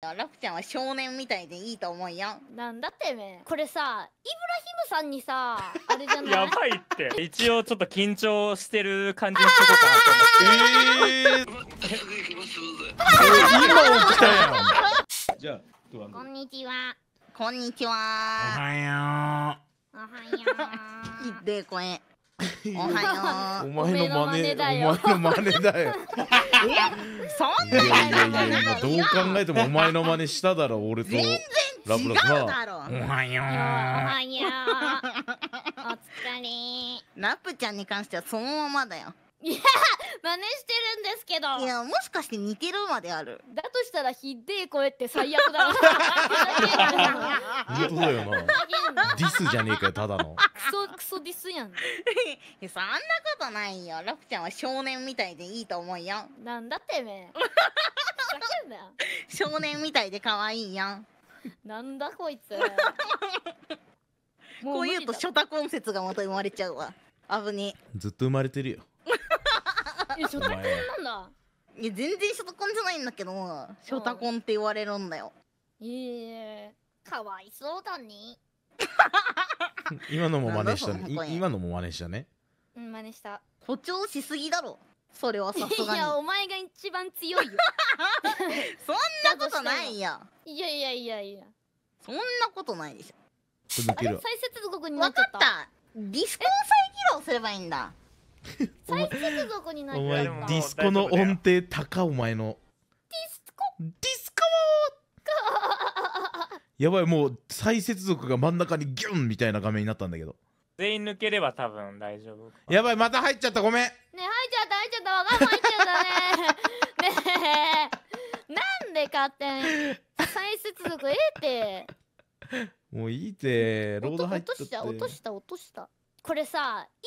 ラクちゃんは少年みたいでいいと思うよなんだってめこれさイブラヒムさんにさ あれじゃないやばいって一応ちょっと緊張してる感じにしとこかなと思ってえー、今起きたやんじゃあこんにちはこんにちはおはようおはよう でこでおはよう。お前の真似だよ。お前の真似だよ。そんなやいやどう考えてもお前の真似しただろ俺と。ラブラスは。おはよう。おはよう。お疲れ。ラップちゃんに関してはそのままだよ。いや、真似してるんですけど。いや、もしかして似てるまである。だとしたら、ひでえ声って最悪だ。ろ。本当だよな。ディスじゃねえかよ、ただの。ソディスやん そんなことないよラプちゃんは少年みたいでいいと思うよなんだってめえ少年みたいで可愛いやんなんだこいつ こう言うとショタコン説がまた生まれちゃうわ危ねずっと生まれてるよえショタコンなんだいや全然ショタコンじゃないんだけどショタコンって言われるんだよええかわいそうだね 今のも真似したね今のも真似したねうん真似した誇張しすぎだろそれはさすがにいやお前が一番強いよ そんなことないやいやいやいやいやそんなことないでしょこれ再接続になっちゃった分かったディスコを再起動すればいいんだ再 接続になっちゃったお前ディスコの音程高お前のディスコディやばいもう再接続が真ん中にギュンみたいな画面になったんだけど全員抜ければ多分大丈夫やばいまた入っちゃったごめんね入っちゃった入っちゃったわがま入っちゃったねねえなんで勝手に再接続ええってもういいってロード入っちゃって落とした落としたこれさイ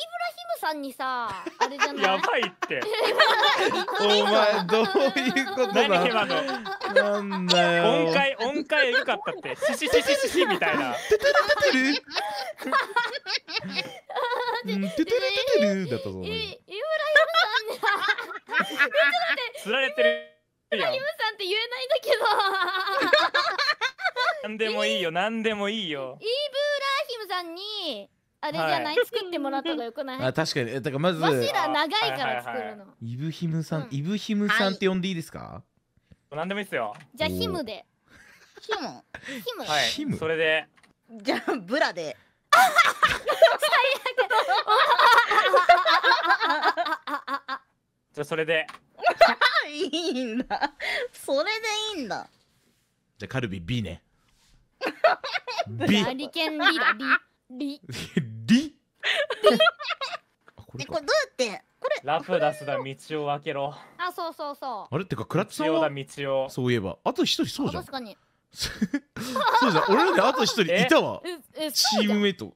ブラヒムさんにさあれじゃない やばいって お前どういうことだ今のなんだよ。音階、音階エかったって、シシシシシシみたいな。ててるててる。ててるててるだったぞ。井村ゆむさんつられてる。イ井ラヒムさんって言えないんだけど。なんでもいいよ、なんでもいいよ。イブラヒムさんに。あれじゃない、はい、作ってもらったのよくないあ確かにだからまずわしら長いから作るの、はいはいはい、イブヒムさん、うん、イブヒムさんって呼んでいいですか、はい何でもいいっすよじゃあヒムでヒムヒムはいヒムそれでじゃあブラで じゃあそれでいいんだそれでいいんだじゃあカルビ B ねリケンリラリリリリこれどうやってラプダスだ道を開けろあそうそうそうあれってかクラッチさんは道をそういえばあと一人そうじゃん 確かにそうじゃん俺らであと一人いたわチームメイト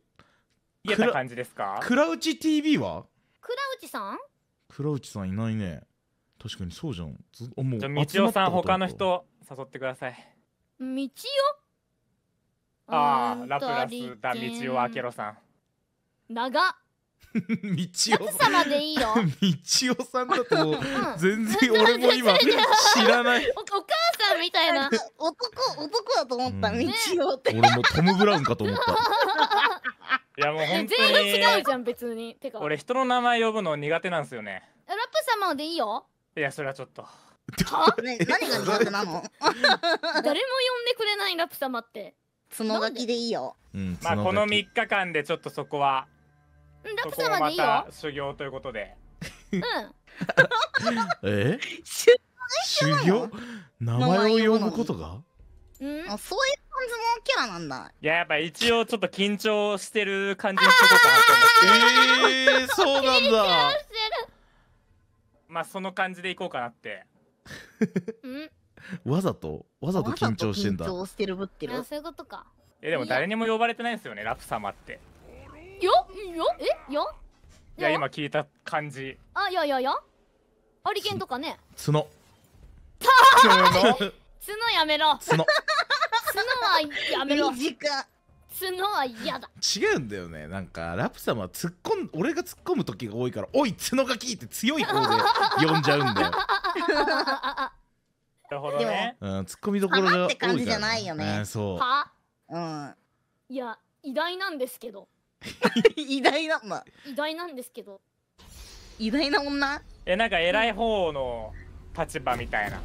嫌な感じですかクラウチ TV はクラウチさんクラウチさんいないね確かにそうじゃんあもうじゃあ道おさん他の人誘ってください道を。ああラプラスだ道を開けろさん長っ道夫様でいいよ 道夫さんだと全然俺も今知らないお母さんみたいな男男だと思った、道夫って俺もトム・ブラウンかと思った いやもう本当に全然違うじゃん別にてか俺人の名前呼ぶの苦手なんですよねラップ様でいいよいやそれはちょっと は、何が苦手なの誰も呼んでくれないラップ様って角書きでいいよ、うん、まあこの3日間でちょっとそこはダこプ様でいいよ修行ということでうんえ修行名前を呼ぶことがうん、あそういう感じのキャラなんだいややっぱ一応ちょっと緊張してる感じの人とかなと思ってえー、そうなんだ まあその感じでいこうかなってわざとわざと緊張してんだ緊張してるぶってるそういうことかえでも誰にも呼ばれてないんですよねラプ様ってよよえよいや今聞いた感じあいやいやいやハリケンとかね角角 やめろ角角はやめろ角は嫌だ違うんだよねなんかラプ様は突っ込ん俺が突っ込む時が多いから「おい角がき」って強い方で呼んじゃうんだよ なるほどね、うん、突っ込みどころが多いから、ね、って感じじゃないよね、そうはうんいや偉大なんですけど 偉大なまあ偉大なんですけど偉大な女えなんか偉い方の立場みたいな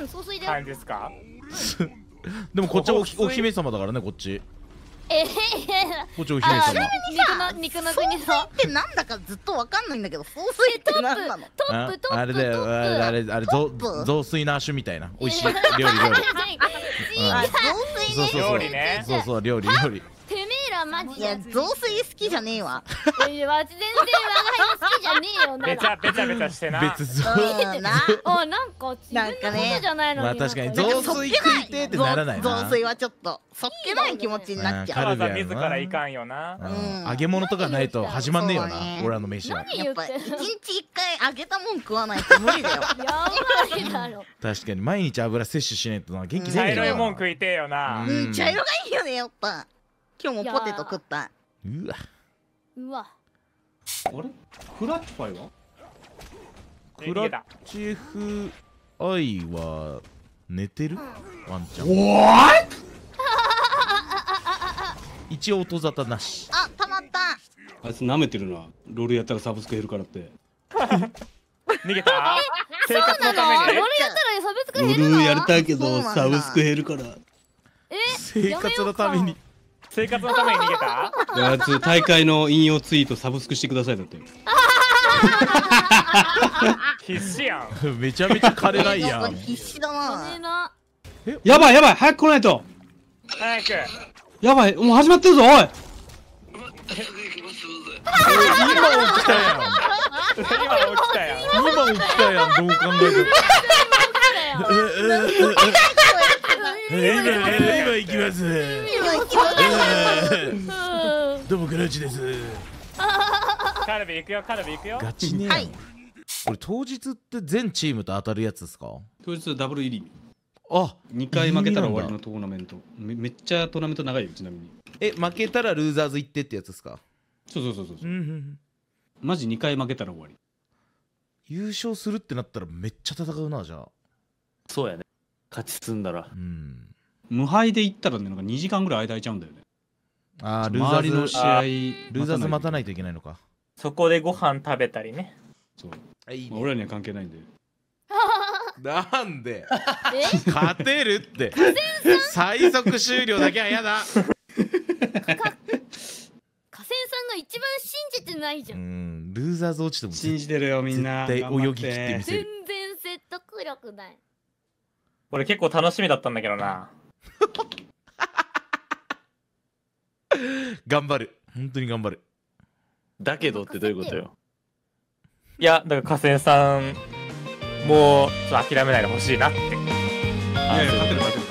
うん総帥で感じですか でもこっちはお姫様だからねこっちええー、こっちお姫様ちなみにさ肉の国の総帥ってなんだかずっとわかんないんだけど総帥って何なのトップトップあれだよあれあれ雑炊の足みたいな美味しい料理料理 うん、雑炊ね料理ねそうそう料理料理マジいや雑炊好きじゃねえわいやマ全然我が輩好きじゃねえよなしてな別雑炊なあなんか自分のことじゃないのにまあ確かに雑炊食いてってならないな雑炊はちょっとそっけない気持ちになっちゃう自らいかんよな揚げ物とかないと始まんねえよな俺の飯は言っぱ一日一回揚げたもん食わないと無理だよやばいだろ確かに毎日油摂取しないと元気出ないよ茶色いもん食いてえよなうん茶色がいいよねやっぱ今日もポテト食ったうわうわあれクラッチファイはクラッチフアイは寝てるワンちゃん 一応音沙汰なしあたまったあいつ舐めてるなロールやったらサブスク減るからって逃げた 生活のためにロールやったらサブスク減るのロールやりたいけどサブスク減るからえ生活のために生活のために逃げたあいつ大会の引用ツイートサブスクしてくださいだって必死やん めちゃめちゃ枯れないやん必死だなやばいやばい早く来ないと早くやばいもう始まってるぞおい今起きたやん今起きたやん今起きたやんどう考えても 今行きます今行きますどうもクラウチですカルビ行くよカルビ行くよガチねはいこれ当日って全チームと当たるやつですか当日ダブル入りあ二2回負けたら終わりのトーナメントめめっちゃトーナメント長いよちなみにえ負けたらルーザーズ行ってってやつですかそうそうそうそうマジ2回負けたら終わり優勝するってなったらめっちゃ戦うなじゃあそうやね勝ち進んだら、うん、無敗でいったらねなんか2時間ぐらい間空いちゃうんだよねああルーザーズの試合ルーザーズ待たないといけないのかそこでご飯食べたりねそうい俺らには関係ないんで なんで勝てるって最速終了だけは嫌だ さん一番信じてないじゃん。うんルーザーズ落ちても信じてるよみんな。絶対泳ぎ切ってみせる。全然説得力ない。俺結構楽しみだったんだけどな。頑張る。本当に頑張る。だけどってどういうことよ。いや、だから河川さんもうちょっと諦めないでほしいなって。いやいや、勝てる勝てる。